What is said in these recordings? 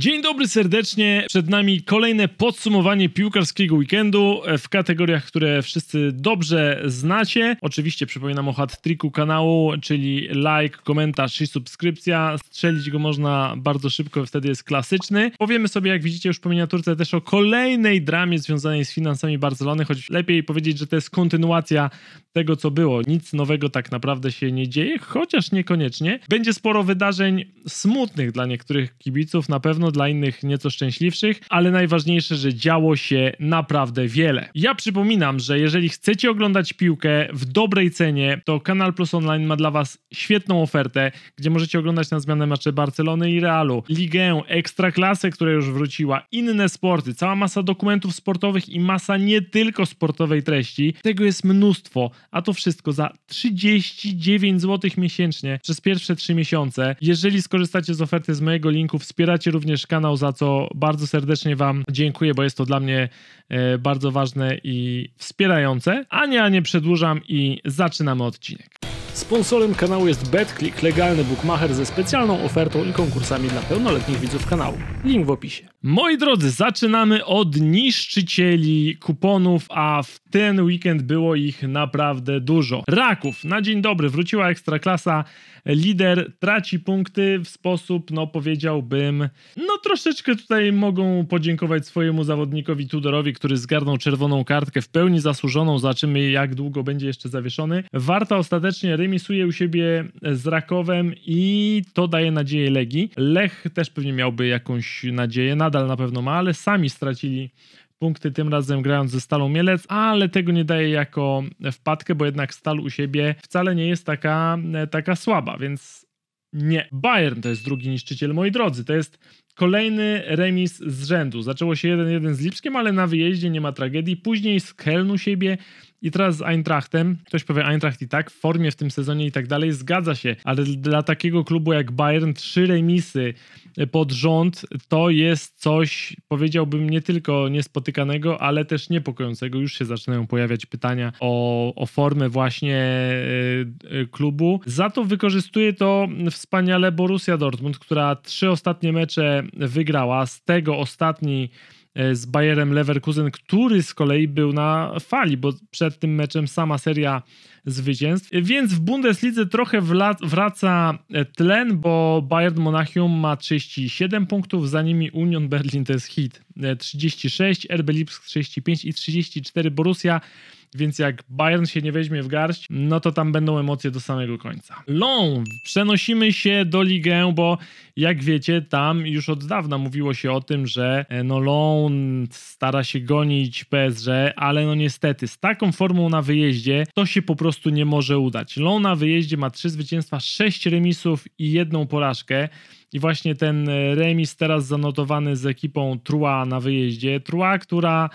Dzień dobry serdecznie. Przed nami kolejne podsumowanie piłkarskiego weekendu e, w kategoriach, które wszyscy dobrze znacie. Oczywiście przypominam o hat-triku kanału, czyli like, komentarz i subskrypcja. Strzelić go można bardzo szybko, wtedy jest klasyczny. Powiemy sobie, jak widzicie już po miniaturce, też o kolejnej dramie związanej z finansami Barcelony, choć lepiej powiedzieć, że to jest kontynuacja tego, co było. Nic nowego tak naprawdę się nie dzieje, chociaż niekoniecznie. Będzie sporo wydarzeń smutnych dla niektórych kibiców, na pewno dla innych nieco szczęśliwszych, ale najważniejsze, że działo się naprawdę wiele. Ja przypominam, że jeżeli chcecie oglądać piłkę w dobrej cenie, to Kanal Plus Online ma dla Was świetną ofertę, gdzie możecie oglądać na zmianę mecze Barcelony i Realu, Ligę, Ekstraklasę, która już wróciła, inne sporty, cała masa dokumentów sportowych i masa nie tylko sportowej treści. Tego jest mnóstwo, a to wszystko za 39 zł miesięcznie przez pierwsze 3 miesiące. Jeżeli skorzystacie z oferty z mojego linku, wspieracie również również kanał, za co bardzo serdecznie Wam dziękuję, bo jest to dla mnie e, bardzo ważne i wspierające. A nie, a nie przedłużam i zaczynamy odcinek. Sponsorem kanału jest BetClick, legalny bookmacher ze specjalną ofertą i konkursami dla pełnoletnich widzów kanału. Link w opisie. Moi drodzy, zaczynamy od niszczycieli kuponów, a w ten weekend było ich naprawdę dużo. Raków, na dzień dobry, wróciła ekstraklasa, lider traci punkty w sposób, no powiedziałbym, no troszeczkę tutaj mogą podziękować swojemu zawodnikowi Tudorowi, który zgarnął czerwoną kartkę w pełni zasłużoną, zobaczymy jak długo będzie jeszcze zawieszony. Warta ostatecznie remisuje u siebie z Rakowem i to daje nadzieję Legii. Lech też pewnie miałby jakąś nadzieję na nadal na pewno ma, ale sami stracili punkty tym razem grając ze Stalą Mielec, ale tego nie daje jako wpadkę, bo jednak Stal u siebie wcale nie jest taka, e, taka słaba, więc nie. Bayern to jest drugi niszczyciel, moi drodzy. To jest kolejny remis z rzędu. Zaczęło się 1-1 z Lipskiem, ale na wyjeździe nie ma tragedii. Później z Keln u siebie i teraz z Eintrachtem, ktoś powie Eintracht i tak, w formie w tym sezonie i tak dalej, zgadza się, ale dla takiego klubu jak Bayern trzy remisy pod rząd to jest coś, powiedziałbym, nie tylko niespotykanego, ale też niepokojącego. Już się zaczynają pojawiać pytania o, o formę właśnie e, e, klubu. Za to wykorzystuje to wspaniale Borussia Dortmund, która trzy ostatnie mecze wygrała, z tego ostatni E, z Bayerem Leverkusen, który z kolei był na fali, bo przed tym meczem sama seria zwycięstw. Więc w Bundeslidze trochę wraca e, tlen, bo Bayern Monachium ma 37 punktów, za nimi Union Berlin to jest hit 36, e, RB Lipsk 35 i 34 Borussia więc jak Bayern się nie weźmie w garść, no to tam będą emocje do samego końca. Long, przenosimy się do ligę, bo jak wiecie, tam już od dawna mówiło się o tym, że e, no Long stara się gonić PSG, ale no niestety z taką formą na wyjeździe to się po prostu prostu nie może udać. Lona na wyjeździe ma trzy zwycięstwa, sześć remisów i jedną porażkę. I właśnie ten e, remis teraz zanotowany z ekipą Trua na wyjeździe. Trua, która,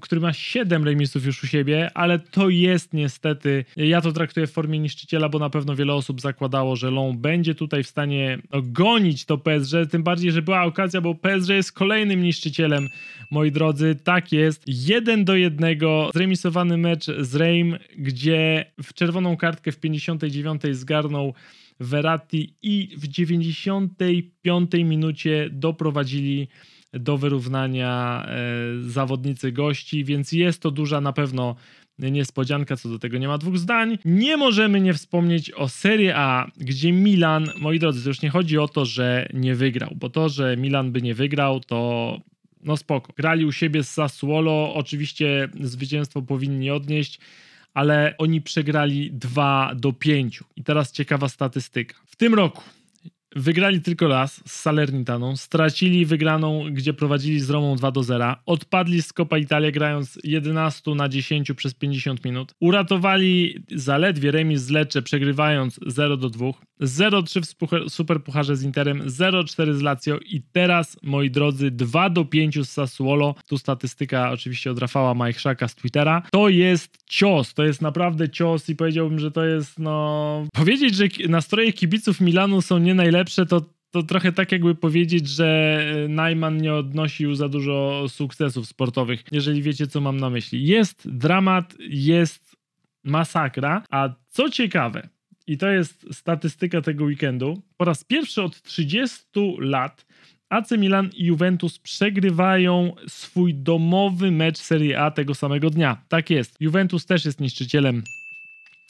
który ma 7 remisów już u siebie, ale to jest niestety, ja to traktuję w formie niszczyciela, bo na pewno wiele osób zakładało, że Lon będzie tutaj w stanie no, gonić to PSG, tym bardziej, że była okazja, bo PSG jest kolejnym niszczycielem, moi drodzy, tak jest. 1 do 1 zremisowany mecz z Reim, gdzie w czerwoną kartkę w 59 zgarnął Verratti i w 95 minucie doprowadzili do wyrównania e, zawodnicy gości, więc jest to duża na pewno niespodzianka, co do tego nie ma dwóch zdań. Nie możemy nie wspomnieć o Serie A, gdzie Milan, moi drodzy, to już nie chodzi o to, że nie wygrał, bo to, że Milan by nie wygrał, to no spoko. Grali u siebie z Sassuolo, oczywiście zwycięstwo powinni odnieść ale oni przegrali 2 do 5. I teraz ciekawa statystyka. W tym roku wygrali tylko raz z Salernitaną, stracili wygraną, gdzie prowadzili z Romą 2 do 0, odpadli z Copa Italia grając 11 na 10 przez 50 minut, uratowali zaledwie remis z Lecce przegrywając 0 do 2, 0-3 w Superpucharze z Interem, 0-4 z Lazio i teraz, moi drodzy, 2 do 5 z Sassuolo. Tu statystyka oczywiście od Rafała Majchrzaka z Twittera. To jest cios, to jest naprawdę cios i powiedziałbym, że to jest, no... Powiedzieć, że nastroje kibiców Milanu są nie najlepsze, to to trochę tak jakby powiedzieć, że e, Najman nie odnosił za dużo sukcesów sportowych, jeżeli wiecie co mam na myśli. Jest dramat, jest masakra, a co ciekawe, i to jest statystyka tego weekendu, po raz pierwszy od 30 lat AC Milan i Juventus przegrywają swój domowy mecz Serie A tego samego dnia. Tak jest. Juventus też jest niszczycielem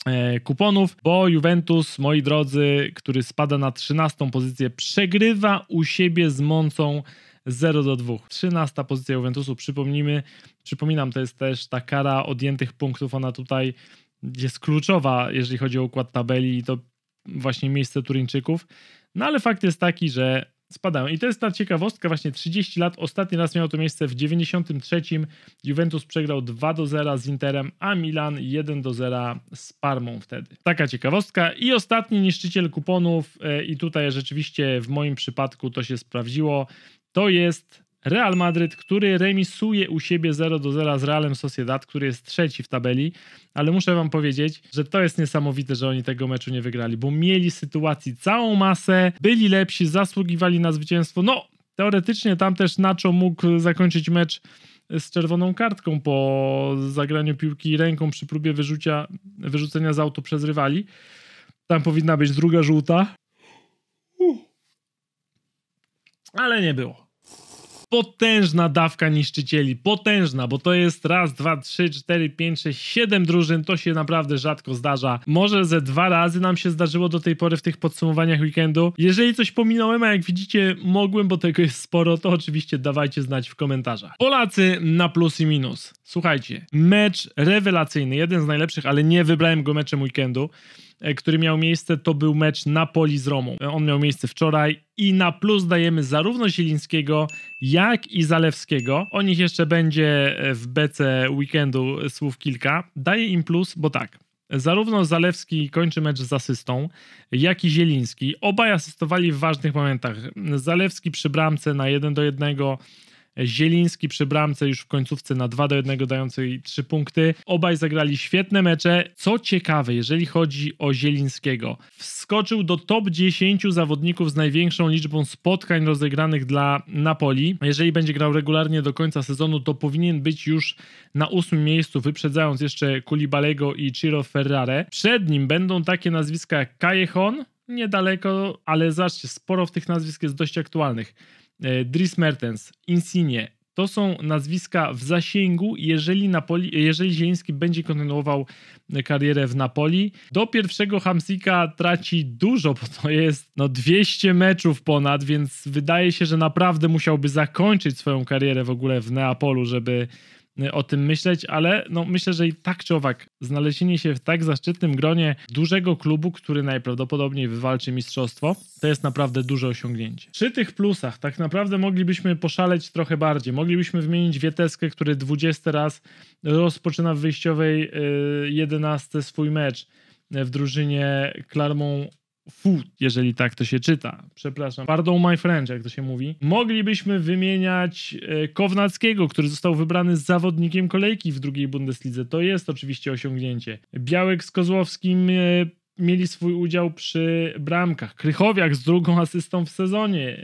e, kuponów, bo Juventus, moi drodzy, który spada na 13 pozycję, przegrywa u siebie z Moncą 0 do 2. 13 pozycja Juventusu, przypomnijmy, przypominam, to jest też ta kara odjętych punktów, ona tutaj jest kluczowa, jeżeli chodzi o układ tabeli i to właśnie miejsce Turyńczyków. No ale fakt jest taki, że spadają. I to jest ta ciekawostka, właśnie 30 lat, ostatni raz miało to miejsce w 93. Juventus przegrał 2 do 0 z Interem, a Milan 1 do 0 z Parmą wtedy. Taka ciekawostka. I ostatni niszczyciel kuponów e, i tutaj rzeczywiście w moim przypadku to się sprawdziło, to jest Real Madryt, który remisuje u siebie 0 do 0 z Realem Sociedad, który jest trzeci w tabeli, ale muszę wam powiedzieć, że to jest niesamowite, że oni tego meczu nie wygrali, bo mieli sytuacji całą masę, byli lepsi, zasługiwali na zwycięstwo. No, teoretycznie tam też Nacho mógł zakończyć mecz z czerwoną kartką po zagraniu piłki ręką przy próbie wyrzucia, wyrzucenia z auto przez rywali. Tam powinna być druga żółta. Ale nie było potężna dawka niszczycieli. Potężna, bo to jest raz, dwa, trzy, cztery, pięć, sześć, siedem drużyn. To się naprawdę rzadko zdarza. Może ze dwa razy nam się zdarzyło do tej pory w tych podsumowaniach weekendu. Jeżeli coś pominąłem, a jak widzicie mogłem, bo tego jest sporo, to oczywiście dawajcie znać w komentarzach. Polacy na plus i minus. Słuchajcie, mecz rewelacyjny, jeden z najlepszych, ale nie wybrałem go meczem weekendu. E, który miał miejsce, to był mecz Napoli z Romą. E, on miał miejsce wczoraj i na plus dajemy zarówno Zielińskiego, jak i Zalewskiego. O nich jeszcze będzie e, w BC weekendu słów kilka. Daję im plus, bo tak. Zarówno Zalewski kończy mecz z asystą, jak i Zieliński. Obaj asystowali w ważnych momentach. Zalewski przy bramce na 1 do 1, Zieliński przy bramce już w końcówce na 2 do 1 dającej 3 punkty. Obaj zagrali świetne mecze. Co ciekawe, jeżeli chodzi o Zielińskiego, wskoczył do top 10 zawodników z największą liczbą spotkań rozegranych dla Napoli. Jeżeli będzie grał regularnie do końca sezonu, to powinien być już na ósmym miejscu, wyprzedzając jeszcze Kulibalego i Ciro Ferrare. Przed nim będą takie nazwiska jak Callejon, niedaleko, ale zobaczcie, sporo w tych nazwisk jest dość aktualnych. E, Dries Mertens, Insigne, to są nazwiska w zasięgu, jeżeli, Napoli, jeżeli Zieliński będzie kontynuował e, karierę w Napoli. Do pierwszego Hamsika traci dużo, bo to jest no 200 meczów ponad, więc wydaje się, że naprawdę musiałby zakończyć swoją karierę w ogóle w Neapolu, żeby Y, o tym myśleć, ale no myślę, że i tak czy owak znalezienie się w tak zaszczytnym gronie dużego klubu, który najprawdopodobniej wywalczy mistrzostwo, to jest naprawdę duże osiągnięcie. Przy tych plusach tak naprawdę moglibyśmy poszaleć trochę bardziej. Moglibyśmy wymienić Wieteskę, który 20 raz rozpoczyna w wyjściowej 11 y, swój mecz w drużynie Clermont food, jeżeli tak to się czyta. Przepraszam. Pardon my French, jak to się mówi. Moglibyśmy wymieniać e, Kownackiego, który został wybrany zawodnikiem kolejki w drugiej Bundeslidze. To jest oczywiście osiągnięcie. Białek z Kozłowskim e, mieli swój udział przy bramkach. Krychowiak z drugą asystą w sezonie e,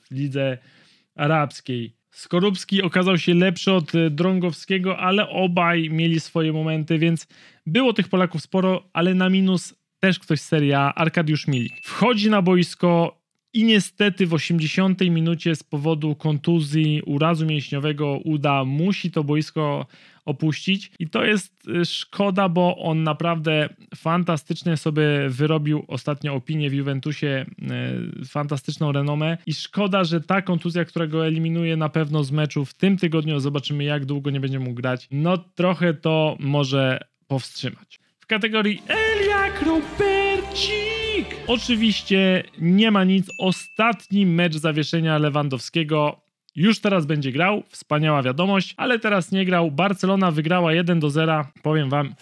w lidze arabskiej. Skorupski okazał się lepszy od Drągowskiego, ale obaj mieli swoje momenty, więc było tych Polaków sporo, ale na minus też ktoś z seria Arkadiusz Milik. Wchodzi na boisko i niestety w 80 minucie z powodu kontuzji, urazu mięśniowego uda musi to boisko opuścić i to jest y, szkoda, bo on naprawdę fantastycznie sobie wyrobił ostatnio opinię w Juventusie, y, fantastyczną renomę i szkoda, że ta kontuzja, która go eliminuje na pewno z meczu w tym tygodniu, zobaczymy jak długo nie będzie mógł grać, no trochę to może powstrzymać kategorii Eliak Robercik. Oczywiście nie ma nic. Ostatni mecz zawieszenia Lewandowskiego już teraz będzie grał, wspaniała wiadomość, ale teraz nie grał. Barcelona wygrała 1 do 0. Powiem wam,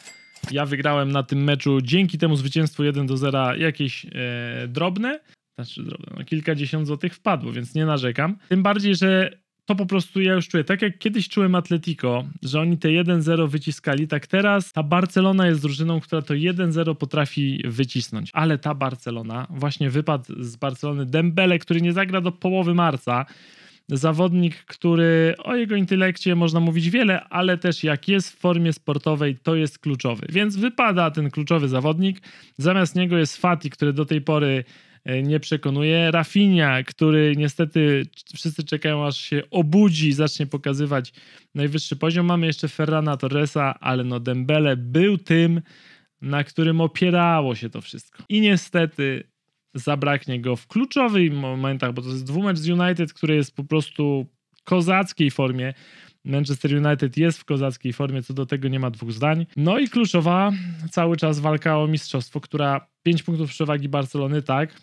ja wygrałem na tym meczu dzięki temu zwycięstwu 1 do 0 jakieś e, drobne, znaczy drobne, no kilkadziesiąt złotych wpadło, więc nie narzekam. Tym bardziej, że to po prostu ja już czuję. Tak jak kiedyś czułem Atletico, że oni te 1-0 wyciskali, tak teraz ta Barcelona jest drużyną, która to 1-0 potrafi wycisnąć. Ale ta Barcelona, właśnie wypadł z Barcelony Dembele, który nie zagra do połowy marca. Zawodnik, który o jego intelekcie można mówić wiele, ale też jak jest w formie sportowej, to jest kluczowy. Więc wypada ten kluczowy zawodnik. Zamiast niego jest Fati, który do tej pory E, nie przekonuje. Rafinha, który niestety wszyscy czekają aż się obudzi i zacznie pokazywać najwyższy poziom. Mamy jeszcze Ferrana Torresa, ale no Dembele był tym, na którym opierało się to wszystko. I niestety zabraknie go w kluczowych momentach, bo to jest dwumecz z United, który jest po prostu kozackiej formie. Manchester United jest w kozackiej formie, co do tego nie ma dwóch zdań. No i kluczowa cały czas walka o mistrzostwo, która 5 punktów przewagi Barcelony, tak,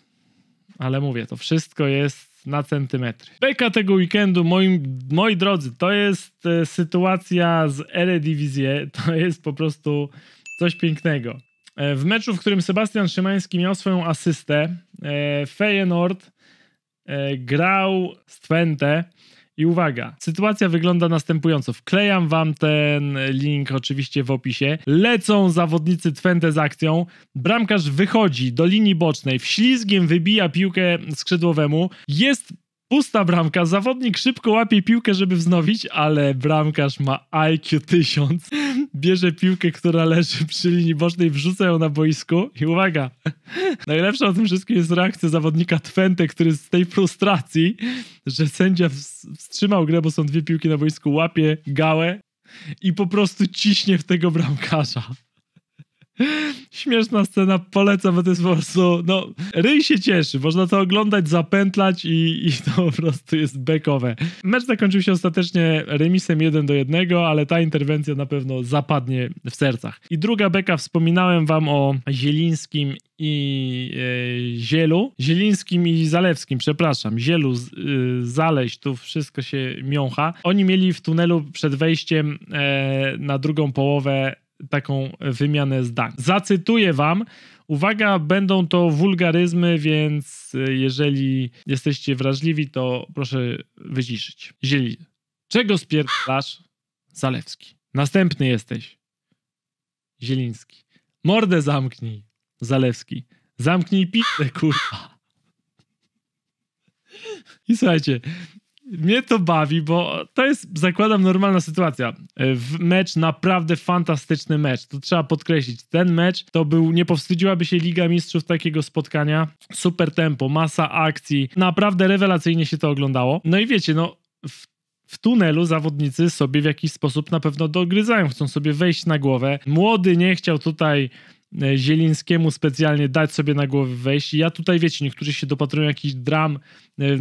ale mówię, to wszystko jest na centymetry. Beka tego weekendu, moi moi drodzy, to jest e, sytuacja z Eredivisie, to jest po prostu coś pięknego. E, w meczu, w którym Sebastian Szymański miał swoją asystę, e, Feyenoord e, grał z Twente i uwaga, sytuacja wygląda następująco. Wklejam wam ten link oczywiście w opisie. Lecą zawodnicy Twente z akcją. Bramkarz wychodzi do linii bocznej, wślizgiem wybija piłkę skrzydłowemu. Jest Pusta bramka, zawodnik szybko łapie piłkę, żeby wznowić, ale bramkarz ma IQ 1000. Bierze piłkę, która leży przy linii bocznej, wrzuca ją na boisku i uwaga, najlepsza o tym wszystkim jest reakcja zawodnika Twente, który z tej frustracji, że sędzia wstrzymał grę, bo są dwie piłki na boisku, łapie gałę i po prostu ciśnie w tego bramkarza. Śmieszna scena, polecam, bo to jest po prostu, no, ryj się cieszy, można to oglądać, zapętlać i, i to po prostu jest bekowe. Mecz zakończył się ostatecznie remisem 1 do 1, ale ta interwencja na pewno zapadnie w sercach. I druga beka, wspominałem wam o Zielińskim i e, Zielu, Zielińskim i Zalewskim, przepraszam, Zielu, z, y, Zaleś, tu wszystko się miącha. Oni mieli w tunelu przed wejściem e, na drugą połowę taką wymianę zdań. Zacytuję wam. Uwaga, będą to wulgaryzmy, więc e, jeżeli jesteście wrażliwi, to proszę wyciszyć. Zieli. Czego spierdalasz? Zalewski. Następny jesteś. Zieliński. Mordę zamknij. Zalewski. Zamknij pitę, kurwa. I słuchajcie, mnie to bawi, bo to jest, zakładam, normalna sytuacja. W mecz, naprawdę fantastyczny mecz, to trzeba podkreślić. Ten mecz to był, nie powstydziłaby się Liga Mistrzów takiego spotkania. Super tempo, masa akcji, naprawdę rewelacyjnie się to oglądało. No i wiecie, no w w tunelu zawodnicy sobie w jakiś sposób na pewno dogryzają, chcą sobie wejść na głowę. Młody nie chciał tutaj e, Zielińskiemu specjalnie dać sobie na głowę wejść. Ja tutaj, wiecie, niektórzy się dopatrują jakichś dram e,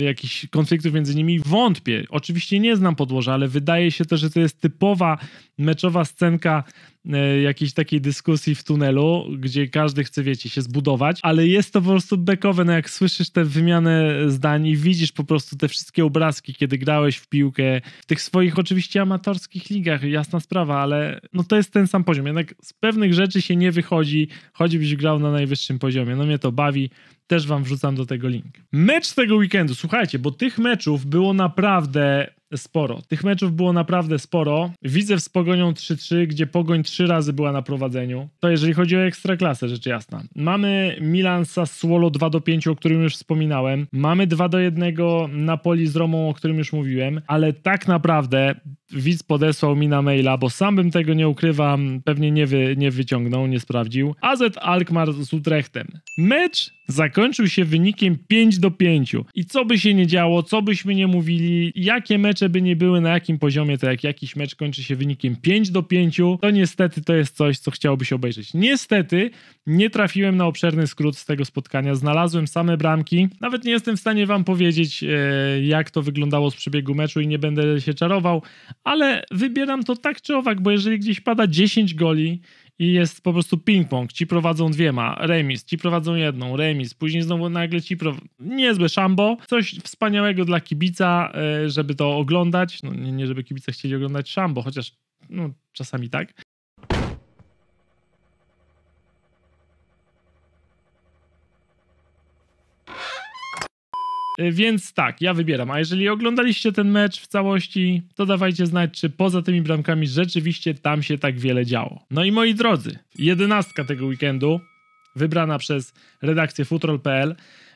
jakichś konfliktów między nimi wątpię. Oczywiście nie znam podłoża, ale wydaje się też, że to jest typowa meczowa scenka e, jakiejś takiej dyskusji w tunelu, gdzie każdy chce, wiecie, się zbudować, ale jest to po prostu bekowe, no jak słyszysz tę wymianę zdań i widzisz po prostu te wszystkie obrazki, kiedy grałeś w piłkę, w tych swoich oczywiście amatorskich ligach, jasna sprawa, ale no to jest ten sam poziom, jednak z pewnych rzeczy się nie wychodzi, choćbyś grał na najwyższym poziomie, no mnie to bawi, też wam wrzucam do tego link. Mecz tego weekendu, słuchajcie, bo tych meczów było naprawdę sporo. Tych meczów było naprawdę sporo. Widzę z Pogonią 3-3, gdzie Pogoń trzy razy była na prowadzeniu. To jeżeli chodzi o Ekstraklasę, rzecz jasna. Mamy Milan Sassuolo 2-5, o którym już wspominałem. Mamy 2-1 Napoli z Romą, o którym już mówiłem. Ale tak naprawdę widz podesłał mi na maila, bo sam bym tego nie ukrywam, pewnie nie, wy, nie wyciągnął, nie sprawdził. AZ Alkmaar z Utrechtem. Mecz zakończył się wynikiem 5 do 5. I co by się nie działo, co byśmy nie mówili, jakie mecze mecze by nie były na jakim poziomie, to jak jakiś mecz kończy się wynikiem 5 do 5, to niestety to jest coś, co chciałbyś się obejrzeć. Niestety nie trafiłem na obszerny skrót z tego spotkania, znalazłem same bramki, nawet nie jestem w stanie wam powiedzieć, e, jak to wyglądało z przebiegu meczu i nie będę się czarował, ale wybieram to tak czy owak, bo jeżeli gdzieś pada 10 goli, i jest po prostu ping-pong. Ci prowadzą dwiema, remis, ci prowadzą jedną, remis, później znowu nagle ci prowadzą. Niezłe szambo, coś wspaniałego dla kibica, e, żeby to oglądać. No, nie, nie żeby kibice chcieli oglądać szambo, chociaż no, czasami tak. Y, więc tak, ja wybieram. A jeżeli oglądaliście ten mecz w całości, to dawajcie znać, czy poza tymi bramkami rzeczywiście tam się tak wiele działo. No i moi drodzy, jedenastka tego weekendu, wybrana przez redakcję futrol.pl.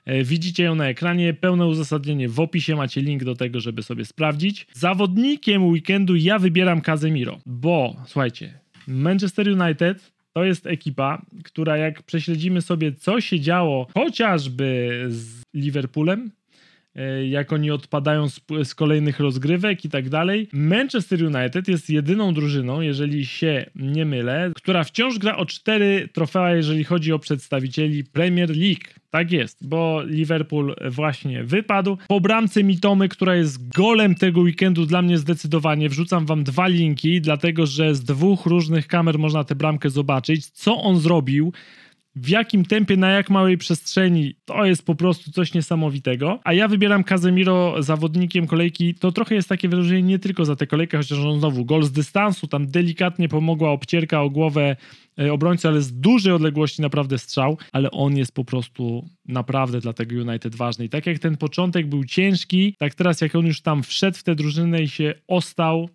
Y, widzicie ją na ekranie, pełne uzasadnienie w opisie, macie link do tego, żeby sobie sprawdzić. Zawodnikiem weekendu ja wybieram Kazemiro, bo słuchajcie, Manchester United to jest ekipa, która jak prześledzimy sobie, co się działo chociażby z Liverpoolem, E, jak oni odpadają z, z, kolejnych rozgrywek i tak dalej. Manchester United jest jedyną drużyną, jeżeli się nie mylę, która wciąż gra o cztery trofea, jeżeli chodzi o przedstawicieli Premier League. Tak jest, bo Liverpool właśnie wypadł. Po bramce Mitomy, która jest golem tego weekendu dla mnie zdecydowanie, wrzucam wam dwa linki, dlatego że z dwóch różnych kamer można tę bramkę zobaczyć. Co on zrobił? w jakim tempie, na jak małej przestrzeni, to jest po prostu coś niesamowitego. A ja wybieram Kazemiro zawodnikiem kolejki. To trochę jest takie wyróżnienie nie tylko za tę kolejkę, chociaż on znowu gol z dystansu, tam delikatnie pomogła obcierka o głowę e, obrońcy, ale z dużej odległości naprawdę strzał, ale on jest po prostu naprawdę dla tego United ważny. I tak jak ten początek był ciężki, tak teraz jak on już tam wszedł w tę drużynę i się ostał,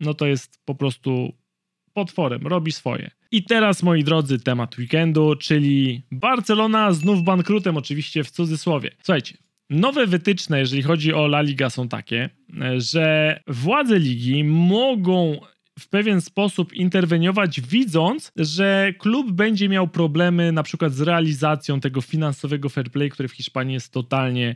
no to jest po prostu potworem, robi swoje. I teraz, moi drodzy, temat weekendu, czyli Barcelona znów bankrutem, oczywiście w cudzysłowie. Słuchajcie, Nowe wytyczne, jeżeli chodzi o La Liga, są takie, że władze ligi mogą w pewien sposób interweniować, widząc, że klub będzie miał problemy na przykład z realizacją tego finansowego fair play, które w Hiszpanii jest totalnie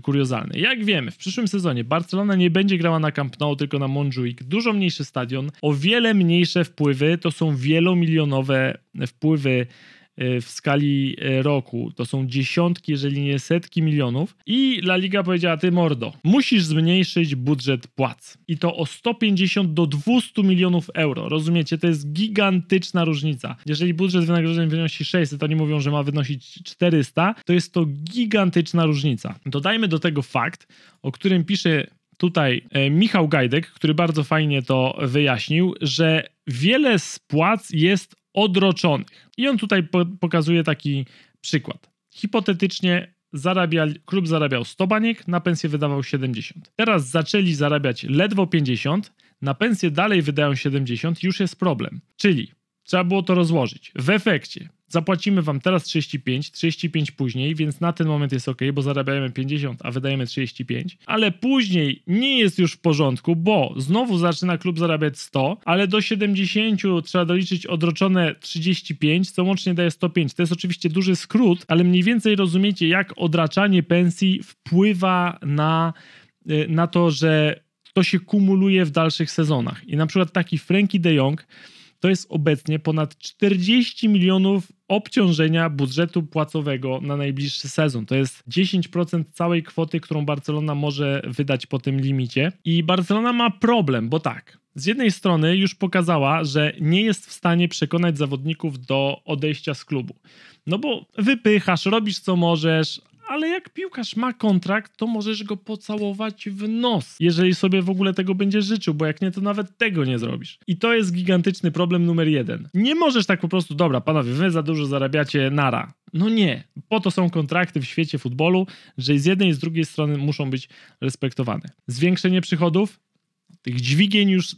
kuriozalny. Jak wiemy, w przyszłym sezonie Barcelona nie będzie grała na Camp Nou, tylko na Montjuic. Dużo mniejszy stadion, o wiele mniejsze wpływy, to są wielomilionowe wpływy Y, w skali y, roku. To są dziesiątki, jeżeli nie setki milionów. I La Liga powiedziała, ty mordo, musisz zmniejszyć budżet płac. I to o 150 do 200 milionów euro. Rozumiecie? To jest gigantyczna różnica. Jeżeli budżet wynagrodzeń wynosi 600, oni mówią, że ma wynosić 400, to jest to gigantyczna różnica. Dodajmy do tego fakt, o którym pisze tutaj e, Michał Gajdek, który bardzo fajnie to wyjaśnił, że wiele z płac jest odroczonych. I on tutaj po pokazuje taki przykład. Hipotetycznie zarabia, klub zarabiał 100 baniek, na pensję wydawał 70. Teraz zaczęli zarabiać ledwo 50, na pensję dalej wydają 70, już jest problem. Czyli trzeba było to rozłożyć. W efekcie zapłacimy wam teraz 35, 35 później, więc na ten moment jest ok, bo zarabiamy 50, a wydajemy 35, ale później nie jest już w porządku, bo znowu zaczyna klub zarabiać 100, ale do 70 trzeba doliczyć odroczone 35, co łącznie daje 105. To jest oczywiście duży skrót, ale mniej więcej rozumiecie, jak odraczanie pensji wpływa na, y, na to, że to się kumuluje w dalszych sezonach. I na przykład taki Frankie de Jong to jest obecnie ponad 40 milionów obciążenia budżetu płacowego na najbliższy sezon. To jest 10% całej kwoty, którą Barcelona może wydać po tym limicie. I Barcelona ma problem, bo tak. Z jednej strony już pokazała, że nie jest w stanie przekonać zawodników do odejścia z klubu. No bo wypychasz, robisz co możesz, ale jak piłkarz ma kontrakt, to możesz go pocałować w nos, jeżeli sobie w ogóle tego będziesz życzył, bo jak nie, to nawet tego nie zrobisz. I to jest gigantyczny problem numer jeden. Nie możesz tak po prostu, dobra, panowie, wy za dużo zarabiacie, nara. No nie, po to są kontrakty w świecie futbolu, że z jednej i z drugiej strony muszą być respektowane. Zwiększenie przychodów, tych dźwigień już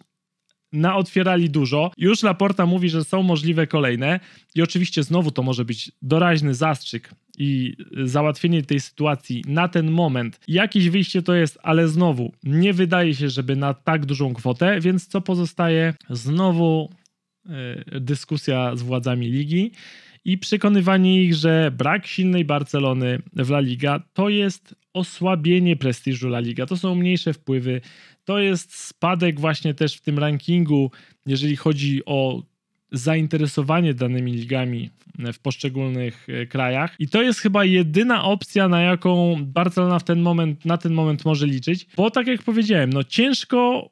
naotwierali dużo. Już Laporta mówi, że są możliwe kolejne i oczywiście znowu to może być doraźny zastrzyk i załatwienie tej sytuacji na ten moment. Jakieś wyjście to jest, ale znowu nie wydaje się, żeby na tak dużą kwotę, więc co pozostaje? Znowu yy, dyskusja z władzami ligi i przekonywanie ich, że brak silnej Barcelony w La Liga to jest osłabienie prestiżu La Liga. To są mniejsze wpływy. To jest spadek właśnie też w tym rankingu, jeżeli chodzi o zainteresowanie danymi ligami w poszczególnych e, krajach. I to jest chyba jedyna opcja, na jaką Barcelona w ten moment, na ten moment może liczyć. Bo tak jak powiedziałem, no ciężko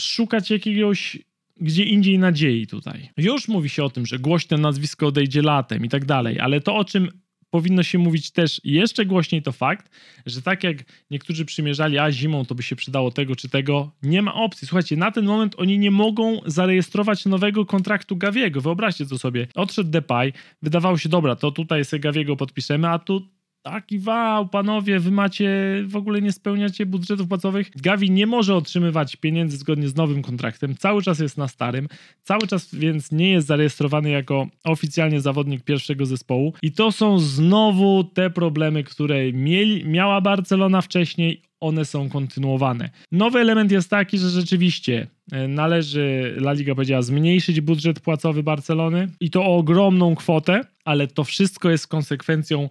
szukać jakiegoś gdzie indziej nadziei tutaj. Już mówi się o tym, że głośne nazwisko odejdzie latem i tak dalej, ale to o czym powinno się mówić też jeszcze głośniej to fakt, że tak jak niektórzy przymierzali, a zimą to by się przydało tego czy tego, nie ma opcji. Słuchajcie, na ten moment oni nie mogą zarejestrować nowego kontraktu Gawiego. Wyobraźcie to sobie. Odszedł Depay, wydawało się, dobra, to tutaj sobie Gawiego podpiszemy, a tu taki wał, panowie, wy macie, w ogóle nie spełniacie budżetów płacowych. Gavi nie może otrzymywać pieniędzy zgodnie z nowym kontraktem, cały czas jest na starym, cały czas więc nie jest zarejestrowany jako oficjalnie zawodnik pierwszego zespołu i to są znowu te problemy, które mieli, miała Barcelona wcześniej, one są kontynuowane. Nowy element jest taki, że rzeczywiście e, należy, La Liga powiedziała, zmniejszyć budżet płacowy Barcelony i to o ogromną kwotę, ale to wszystko jest konsekwencją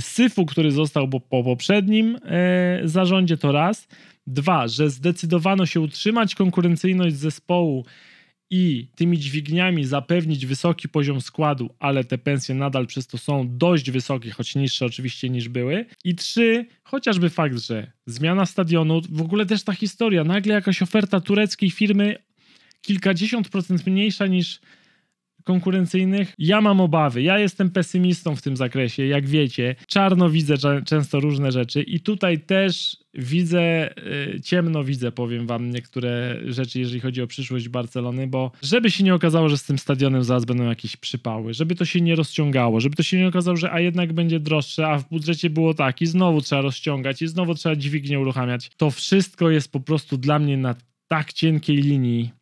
syfu, który został po, po poprzednim e, zarządzie, to raz. Dwa, że zdecydowano się utrzymać konkurencyjność zespołu i tymi dźwigniami zapewnić wysoki poziom składu, ale te pensje nadal przez to są dość wysokie, choć niższe oczywiście niż były. I trzy, chociażby fakt, że zmiana stadionu, w ogóle też ta historia, nagle jakaś oferta tureckiej firmy kilkadziesiąt procent mniejsza niż konkurencyjnych. Ja mam obawy, ja jestem pesymistą w tym zakresie, jak wiecie. Czarno widzę często różne rzeczy i tutaj też widzę, y, ciemno widzę, powiem wam, niektóre rzeczy, jeżeli chodzi o przyszłość Barcelony, bo żeby się nie okazało, że z tym stadionem zaraz będą jakieś przypały, żeby to się nie rozciągało, żeby to się nie okazało, że a jednak będzie droższe, a w budżecie było tak i znowu trzeba rozciągać i znowu trzeba dźwignię uruchamiać. To wszystko jest po prostu dla mnie na tak cienkiej linii,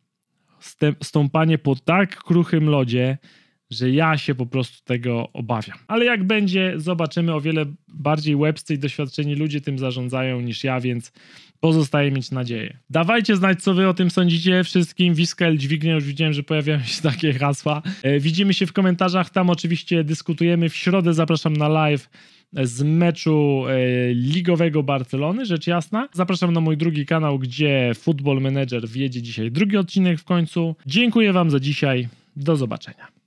stąpanie po tak kruchym lodzie, że ja się po prostu tego obawiam. Ale jak będzie, zobaczymy. O wiele bardziej łebscy i doświadczeni ludzie tym zarządzają niż ja, więc pozostaje mieć nadzieję. Dawajcie znać, co wy o tym sądzicie wszystkim. Wiskel, Dźwignie, już widziałem, że pojawiają się takie hasła. E, widzimy się w komentarzach, tam oczywiście dyskutujemy. W środę zapraszam na live z meczu e, ligowego Barcelony, rzecz jasna. Zapraszam na mój drugi kanał, gdzie Football Manager wjedzie dzisiaj drugi odcinek w końcu. Dziękuję Wam za dzisiaj. Do zobaczenia.